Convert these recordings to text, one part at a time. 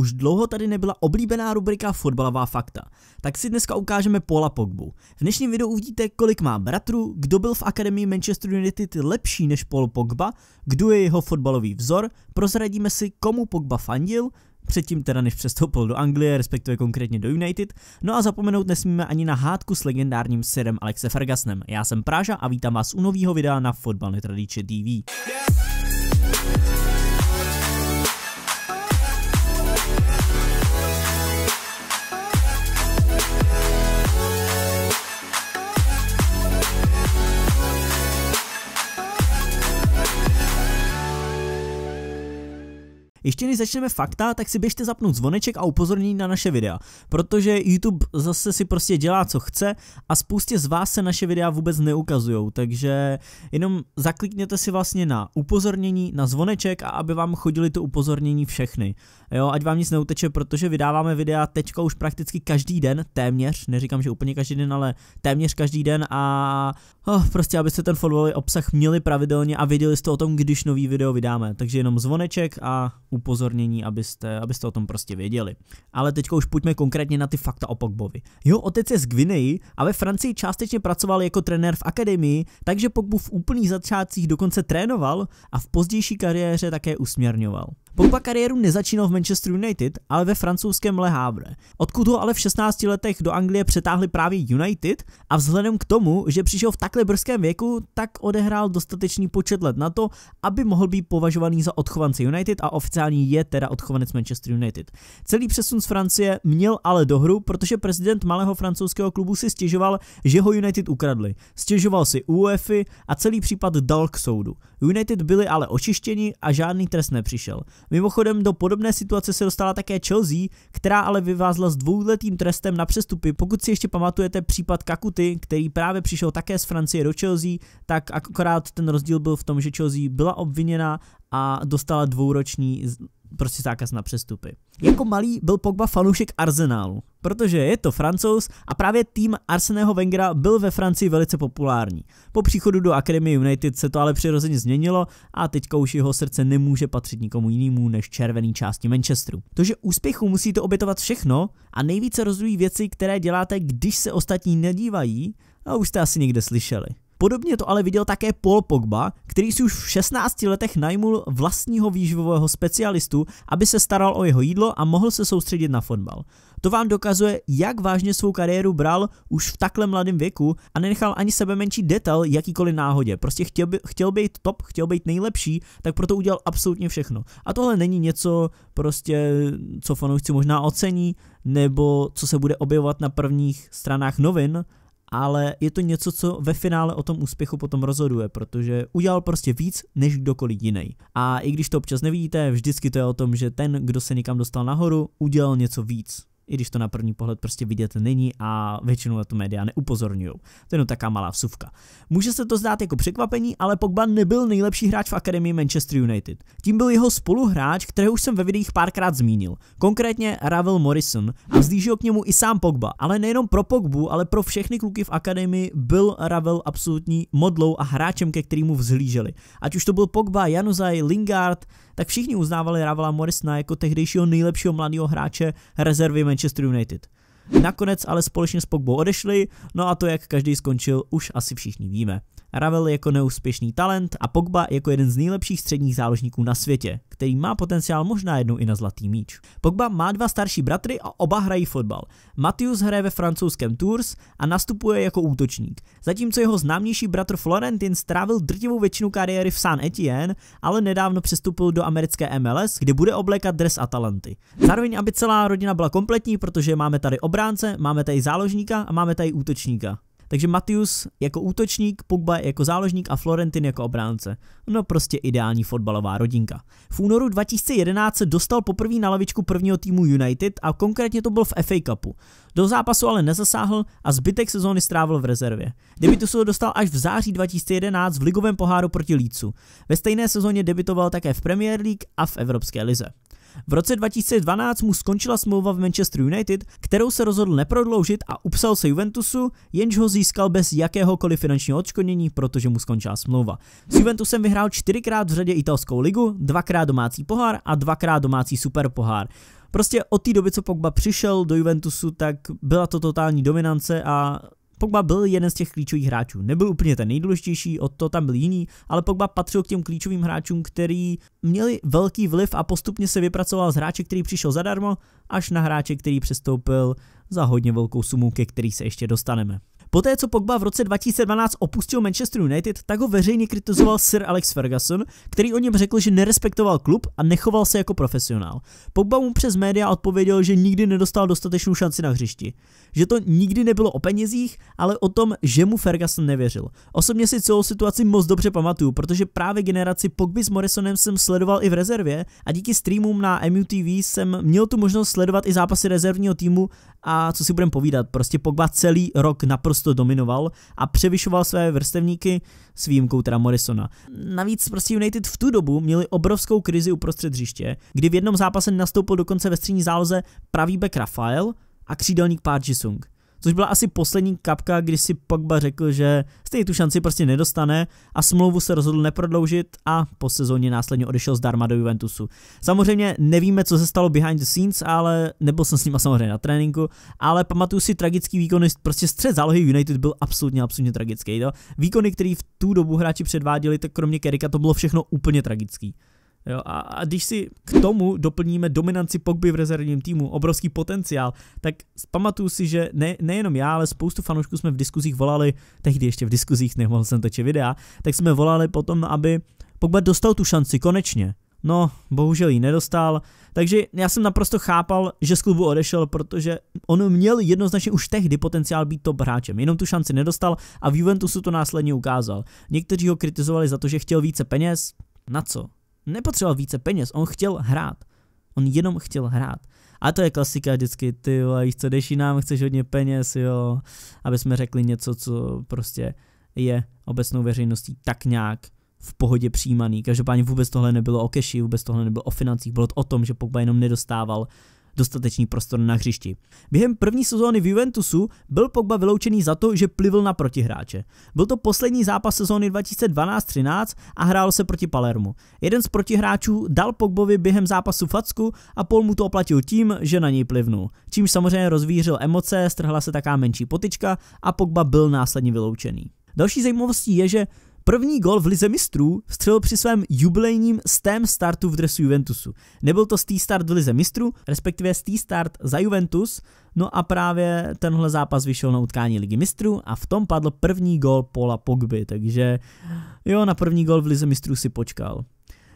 Už dlouho tady nebyla oblíbená rubrika Fotbalová fakta, tak si dneska ukážeme Paula Pogbu. V dnešním videu uvidíte, kolik má bratrů, kdo byl v akademii Manchester United lepší než Paul Pogba, kdo je jeho fotbalový vzor, prozradíme si, komu Pogba fandil, předtím teda než přestoupil do Anglie, respektive konkrétně do United. No a zapomenout nesmíme ani na hádku s legendárním sirem Alexe Fergusonem. Já jsem Práža a vítám vás u nového videa na Fotbal Netradiče TV. Yeah. Ještě než začneme fakta, tak si běžte zapnout zvoneček a upozornění na naše videa, protože YouTube zase si prostě dělá co chce a spoustě z vás se naše videa vůbec neukazují, takže jenom zaklikněte si vlastně na upozornění, na zvoneček a aby vám chodili to upozornění všechny. Jo, ať vám nic neuteče, protože vydáváme videa teďka už prakticky každý den, téměř, neříkám, že úplně každý den, ale téměř každý den a oh, prostě, abyste ten followový obsah měli pravidelně a věděli jste o tom, když nový video vydáme. Takže jenom zvoneček a upozornění, abyste, abyste o tom prostě věděli. Ale teďka už pojďme konkrétně na ty fakta o Pogbovi. Jeho otec je z Gvineji a ve Francii částečně pracoval jako trenér v akademii, takže Pogbu v úplných začátcích dokonce trénoval a v pozdější kariéře také usměrňoval. Pogba kariéru nezačínal v Manchester United, ale ve francouzském Le Havre, odkud ho ale v 16 letech do Anglie přetáhli právě United a vzhledem k tomu, že přišel v takhle brzkém věku, tak odehrál dostatečný počet let na to, aby mohl být považovaný za odchovance United a oficiálně je teda odchovanec Manchester United. Celý přesun z Francie měl ale dohru, protože prezident malého francouzského klubu si stěžoval, že ho United ukradli. Stěžoval si UEFA a celý případ dal k soudu. United byli ale očištěni a žádný trest nepřišel. Mimochodem do podobné situace se dostala také Chelsea, která ale vyvázla s dvouletým trestem na přestupy. Pokud si ještě pamatujete případ Kakuty, který právě přišel také z Francie do Chelsea, tak akorát ten rozdíl byl v tom, že Chelsea byla obviněna a dostala dvouroční prostě zákaz na přestupy. Jako malý byl Pogba fanoušek Arsenálu, protože je to francouz a právě tým Arseného Wengera byl ve Francii velice populární. Po příchodu do Akademie United se to ale přirozeně změnilo a teďka už jeho srdce nemůže patřit nikomu jinému než červený části Manchesteru. To, že úspěchu musíte obětovat všechno a nejvíce rozdují věci, které děláte, když se ostatní nedívají, a už jste asi někde slyšeli. Podobně to ale viděl také Paul Pogba, který si už v 16 letech najmul vlastního výživového specialistu, aby se staral o jeho jídlo a mohl se soustředit na fotbal. To vám dokazuje, jak vážně svou kariéru bral už v takhle mladém věku a nenechal ani sebe menší detail jakýkoliv náhodě. Prostě chtěl, by, chtěl být top, chtěl být nejlepší, tak proto udělal absolutně všechno. A tohle není něco prostě, co fanoušci možná ocení, nebo co se bude objevovat na prvních stranách novin, ale je to něco, co ve finále o tom úspěchu potom rozhoduje, protože udělal prostě víc než kdokoliv jiný. A i když to občas nevidíte, vždycky to je o tom, že ten, kdo se nikam dostal nahoru, udělal něco víc i když to na první pohled prostě vidět není a většinou na to média neupozorňují. To je jenom taká malá vsuvka. Může se to zdát jako překvapení, ale Pogba nebyl nejlepší hráč v akademii Manchester United. Tím byl jeho spoluhráč, kterého už jsem ve videích párkrát zmínil, konkrétně Ravel Morrison a vzdížil k němu i sám Pogba. Ale nejenom pro Pogbu, ale pro všechny kluky v akademii byl Ravel absolutní modlou a hráčem, ke kterému vzhlíželi. Ať už to byl Pogba, Januzaj, Lingard, tak všichni uznávali Ravala Morrisona jako tehdejšího nejlepšího mladého hráče rezervy Manchester United. Nakonec ale společně s Pogbou odešli, no a to jak každý skončil už asi všichni víme. Ravel jako neúspěšný talent a Pogba jako jeden z nejlepších středních záložníků na světě, který má potenciál možná jednou i na zlatý míč. Pogba má dva starší bratry a oba hrají fotbal. Matius hraje ve francouzském Tours a nastupuje jako útočník, zatímco jeho známější bratr Florentin strávil drtivou většinu kariéry v San Etienne, ale nedávno přestoupil do americké MLS, kde bude oblékat dres talenty. Zároveň, aby celá rodina byla kompletní, protože máme tady obránce, máme tady záložníka a máme tady útočníka. Takže Matius jako útočník, Pogba jako záložník a Florentin jako obránce. No prostě ideální fotbalová rodinka. V únoru 2011 se dostal poprvé na lavičku prvního týmu United a konkrétně to byl v FA Cupu. Do zápasu ale nezasáhl a zbytek sezóny strávil v rezervě. Debitus ho dostal až v září 2011 v ligovém poháru proti Lícu. Ve stejné sezóně debitoval také v Premier League a v Evropské lize. V roce 2012 mu skončila smlouva v Manchester United, kterou se rozhodl neprodloužit a upsal se Juventusu, jenž ho získal bez jakéhokoliv finančního odškodnění, protože mu skončila smlouva. S Juventusem vyhrál čtyřikrát v řadě italskou ligu, dvakrát domácí pohár a dvakrát domácí superpohár. Prostě od té doby, co Pogba přišel do Juventusu, tak byla to totální dominance a Pogba byl jeden z těch klíčových hráčů. Nebyl úplně ten nejdůležitější, od toho tam byl jiný, ale Pogba patřil k těm klíčovým hráčům, který měli velký vliv a postupně se vypracoval z hráče, který přišel zadarmo, až na hráče, který přestoupil za hodně velkou sumu, ke který se ještě dostaneme. Poté, co Pogba v roce 2012 opustil Manchester United, tak ho veřejně kritizoval Sir Alex Ferguson, který o něm řekl, že nerespektoval klub a nechoval se jako profesionál. Pogba mu přes média odpověděl, že nikdy nedostal dostatečnou šanci na hřišti. Že to nikdy nebylo o penězích, ale o tom, že mu Ferguson nevěřil. Osobně si celou situaci moc dobře pamatuju, protože právě generaci Pogby s Morrisonem jsem sledoval i v rezervě a díky streamům na MUTV jsem měl tu možnost sledovat i zápasy rezervního týmu a co si budeme povídat, prostě Pogba celý rok naprosto naprosto dominoval a převyšoval své vrstevníky s výjimkou teda Morrisona. Navíc prostě United v tu dobu měli obrovskou krizi uprostřed hřiště, kdy v jednom zápase nastoupil dokonce ve střední záloze pravý back Rafael a křídelník Park Jisung což byla asi poslední kapka, kdy si Pogba řekl, že stejně tu šanci prostě nedostane a smlouvu se rozhodl neprodloužit a po sezóně následně odešel zdarma do Juventusu. Samozřejmě nevíme, co se stalo behind the scenes, ale nebyl jsem s ním samozřejmě na tréninku, ale pamatuju si tragický výkon, prostě střed zálohy United byl absolutně, absolutně tragický. Jo? Výkony, které v tu dobu hráči předváděli, tak kromě Kerika to bylo všechno úplně tragický. Jo, a, a když si k tomu doplníme dominanci Pogby v rezervním týmu, obrovský potenciál, tak pamatuju si, že ne, nejenom já, ale spoustu fanoušků jsme v diskuzích volali, tehdy ještě v diskuzích, nemohl jsem točit videa, tak jsme volali potom, aby Pogba dostal tu šanci konečně. No, bohužel ji nedostal, takže já jsem naprosto chápal, že z klubu odešel, protože on měl jednoznačně už tehdy potenciál být top hráčem, jenom tu šanci nedostal a v Juventusu to následně ukázal. Někteří ho kritizovali za to, že chtěl více peněz, na co? nepotřeboval více peněz, on chtěl hrát. On jenom chtěl hrát. A to je klasika vždycky, ty jo, víš co, deš nám, chceš hodně peněz, jo, aby jsme řekli něco, co prostě je obecnou veřejností tak nějak v pohodě přijímaný. Každopádně vůbec tohle nebylo o keši, vůbec tohle nebylo o financích, bylo to o tom, že Pogba jenom nedostával dostatečný prostor na hřišti. Během první sezóny v Juventusu byl Pogba vyloučený za to, že plivl na protihráče. Byl to poslední zápas sezóny 2012-13 a hrál se proti Palermu. Jeden z protihráčů dal Pogbovi během zápasu facku a Paul mu to oplatil tím, že na něj plivnul. Čímž samozřejmě rozvířil emoce, strhla se taká menší potička a Pogba byl následně vyloučený. Další zajímavostí je, že První gol v Lize mistrů vstřelil při svém jubilejním stém startu v dresu Juventusu. Nebyl to stý start v Lize mistrů, respektive stý start za Juventus, no a právě tenhle zápas vyšel na utkání Ligy mistrů a v tom padl první gol Paula Pogby, takže jo, na první gol v Lize mistrů si počkal.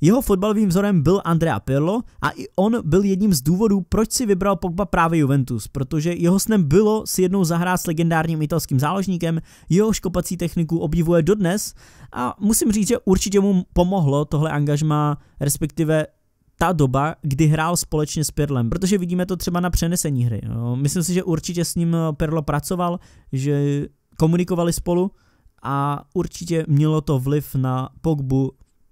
Jeho fotbalovým vzorem byl Andrea Pirlo a i on byl jedním z důvodů, proč si vybral Pogba právě Juventus, protože jeho snem bylo si jednou zahrát s legendárním italským záložníkem, jeho škopací techniku obdivuje dodnes a musím říct, že určitě mu pomohlo tohle angažma, respektive ta doba, kdy hrál společně s Pirlem, protože vidíme to třeba na přenesení hry. Myslím si, že určitě s ním Pirlo pracoval, že komunikovali spolu a určitě mělo to vliv na Pogbu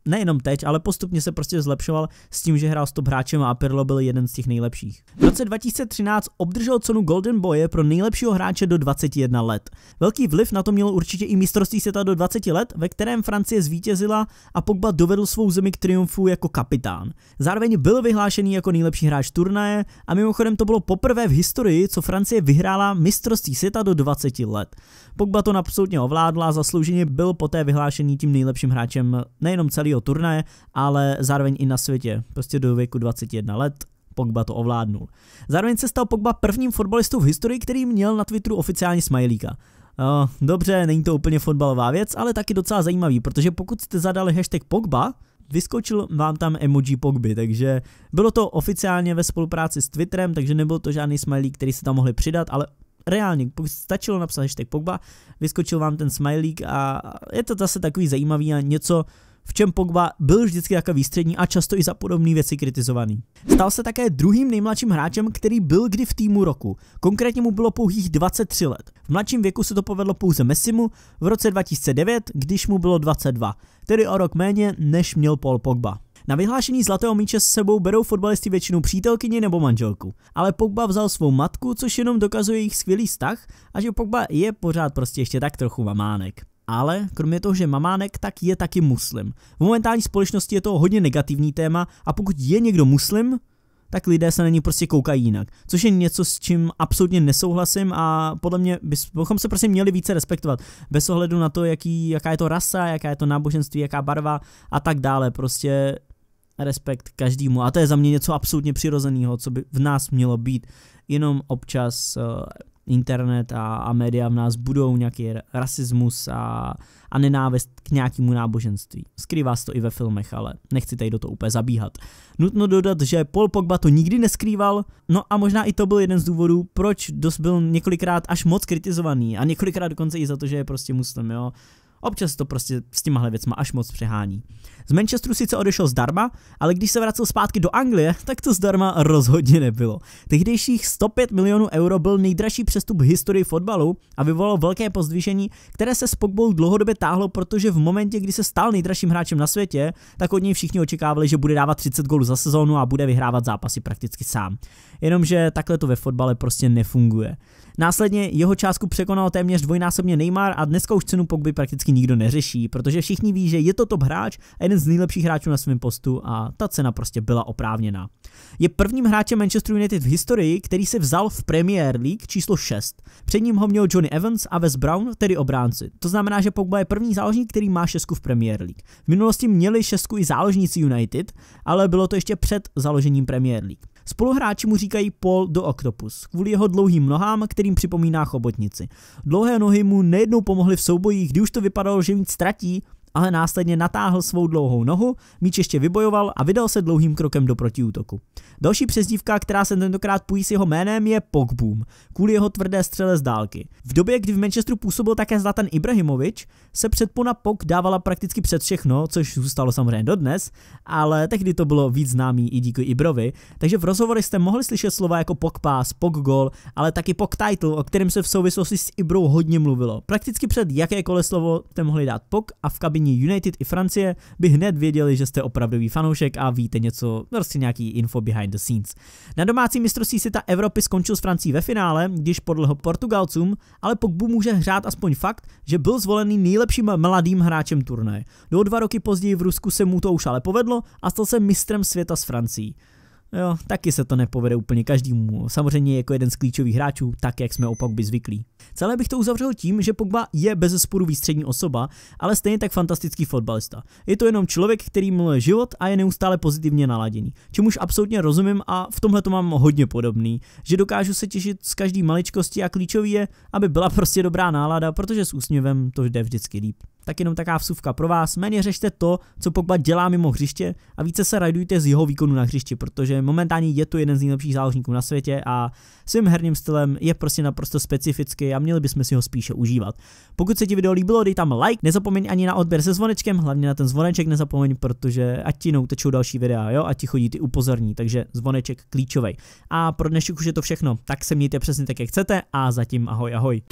nejenom teď, ale postupně se prostě zlepšoval s tím, že hrál s top hráčem a Pirlo byl jeden z těch nejlepších. V roce 2013 obdržel cenu Golden Boye pro nejlepšího hráče do 21 let. Velký vliv na to mělo určitě i mistrovství světa do 20 let, ve kterém Francie zvítězila a Pogba dovedl svou zemi k triumfu jako kapitán. Zároveň byl vyhlášený jako nejlepší hráč turnaje a mimochodem to bylo poprvé v historii, co Francie vyhrála mistrovství světa do 20 let. Pogba to absolutně ovládla a zaslouženě byl poté vyhlášený tím nejlepším hráčem nejenom celý světového turnaje, ale zároveň i na světě, prostě do věku 21 let. Pogba to ovládnul. Zároveň se stal Pogba prvním fotbalistou v historii, který měl na Twitteru oficiálně smajlíka. No, dobře, není to úplně fotbalová věc, ale taky docela zajímavý, protože pokud jste zadali hashtag Pogba, vyskočil vám tam emoji Pogby, takže bylo to oficiálně ve spolupráci s Twitterem, takže nebyl to žádný smajlík, který se tam mohli přidat, ale reálně, pokud stačilo napsat hashtag Pogba, vyskočil vám ten smajlík a je to zase takový zajímavý a něco, v čem Pogba byl vždycky takový výstřední a často i za podobné věci kritizovaný. Stal se také druhým nejmladším hráčem, který byl kdy v týmu roku. Konkrétně mu bylo pouhých 23 let. V mladším věku se to povedlo pouze Messimu v roce 2009, když mu bylo 22, tedy o rok méně, než měl Paul Pogba. Na vyhlášení zlatého míče s sebou berou fotbalisti většinou přítelkyni nebo manželku, ale Pogba vzal svou matku, což jenom dokazuje jejich skvělý vztah a že Pogba je pořád prostě ještě tak trochu mamánek ale kromě toho, že mamánek, tak je taky muslim. V momentální společnosti je to hodně negativní téma a pokud je někdo muslim, tak lidé se na ní prostě koukají jinak. Což je něco, s čím absolutně nesouhlasím a podle mě bychom se prostě měli více respektovat. Bez ohledu na to, jaký, jaká je to rasa, jaká je to náboženství, jaká barva a tak dále. Prostě respekt každému. A to je za mě něco absolutně přirozeného, co by v nás mělo být. Jenom občas uh, internet a, a média v nás budou nějaký rasismus a, a nenávist k nějakému náboženství. Skrývá se to i ve filmech, ale nechci tady do toho úplně zabíhat. Nutno dodat, že Paul Pogba to nikdy neskrýval, no a možná i to byl jeden z důvodů, proč dost byl několikrát až moc kritizovaný a několikrát dokonce i za to, že je prostě muslim, jo. Občas to prostě s těmahle věcma až moc přehání. Z Manchesteru sice odešel zdarma, ale když se vracel zpátky do Anglie, tak to zdarma rozhodně nebylo. Tehdejších 105 milionů euro byl nejdražší přestup v historii fotbalu a vyvolal velké pozdvižení, které se s Pogbou dlouhodobě táhlo, protože v momentě, kdy se stal nejdražším hráčem na světě, tak od něj všichni očekávali, že bude dávat 30 gólů za sezónu a bude vyhrávat zápasy prakticky sám. Jenomže takhle to ve fotbale prostě nefunguje. Následně jeho částku překonal téměř dvojnásobně Neymar a dneska už cenu Pogby prakticky nikdo neřeší, protože všichni ví, že je to top hráč a jeden z nejlepších hráčů na svém postu a ta cena prostě byla oprávněná. Je prvním hráčem Manchester United v historii, který se vzal v Premier League číslo 6. Před ním ho měl Johnny Evans a Wes Brown, tedy obránci. To znamená, že Pogba je první záložník, který má šestku v Premier League. V minulosti měli šestku i záložníci United, ale bylo to ještě před založením Premier League. Spoluhráči mu říkají Paul do Octopus, kvůli jeho dlouhým nohám, kterým připomíná chobotnici. Dlouhé nohy mu nejednou pomohly v souboji, kdy už to vypadalo, že mít ztratí, ale následně natáhl svou dlouhou nohu, míč ještě vybojoval a vydal se dlouhým krokem do protiútoku. Další přezdívka, která se tentokrát půjí s jeho jménem, je Pogboom, kvůli jeho tvrdé střele z dálky. V době, kdy v Manchesteru působil také Zlatan Ibrahimovič, se předpona Pog dávala prakticky před všechno, což zůstalo samozřejmě dodnes, ale tehdy to bylo víc známý i díky Ibrovi, takže v rozhovorech jste mohli slyšet slova jako Pog Pass, Pog Goal, ale taky Pog Title, o kterém se v souvislosti s Ibrou hodně mluvilo. Prakticky před jakékoliv slovo jste mohli dát Pog a v kabině vedení United i Francie, by hned věděli, že jste opravdový fanoušek a víte něco, prostě nějaký info behind the scenes. Na domácí mistrovství světa Evropy skončil s Francí ve finále, když podlehl Portugalcům, ale Pogbu může hrát aspoň fakt, že byl zvolený nejlepším mladým hráčem turnaje. Do dva roky později v Rusku se mu to už ale povedlo a stal se mistrem světa s Francií. Jo, taky se to nepovede úplně každému. Samozřejmě jako jeden z klíčových hráčů, tak jak jsme opak by zvyklí. Celé bych to uzavřel tím, že Pogba je bez sporu výstřední osoba, ale stejně tak fantastický fotbalista. Je to jenom člověk, který miluje život a je neustále pozitivně naladěný. Čemuž absolutně rozumím a v tomhle to mám hodně podobný, že dokážu se těšit z každý maličkosti a klíčový je, aby byla prostě dobrá nálada, protože s úsměvem to jde vždycky líp. Tak jenom taká vsuvka pro vás, méně řešte to, co Pogba dělá mimo hřiště a více se radujte z jeho výkonu na hřišti, protože momentálně je to jeden z nejlepších záložníků na světě a svým herním stylem je prostě naprosto specifický a měli bychom si ho spíše užívat. Pokud se ti video líbilo, dej tam like, nezapomeň ani na odběr se zvonečkem, hlavně na ten zvoneček nezapomeň, protože ať ti noutečou další videa, jo, ať ti chodí ty upozorní, takže zvoneček klíčový. A pro dnešek už je to všechno, tak se mějte přesně tak, jak chcete a zatím ahoj ahoj.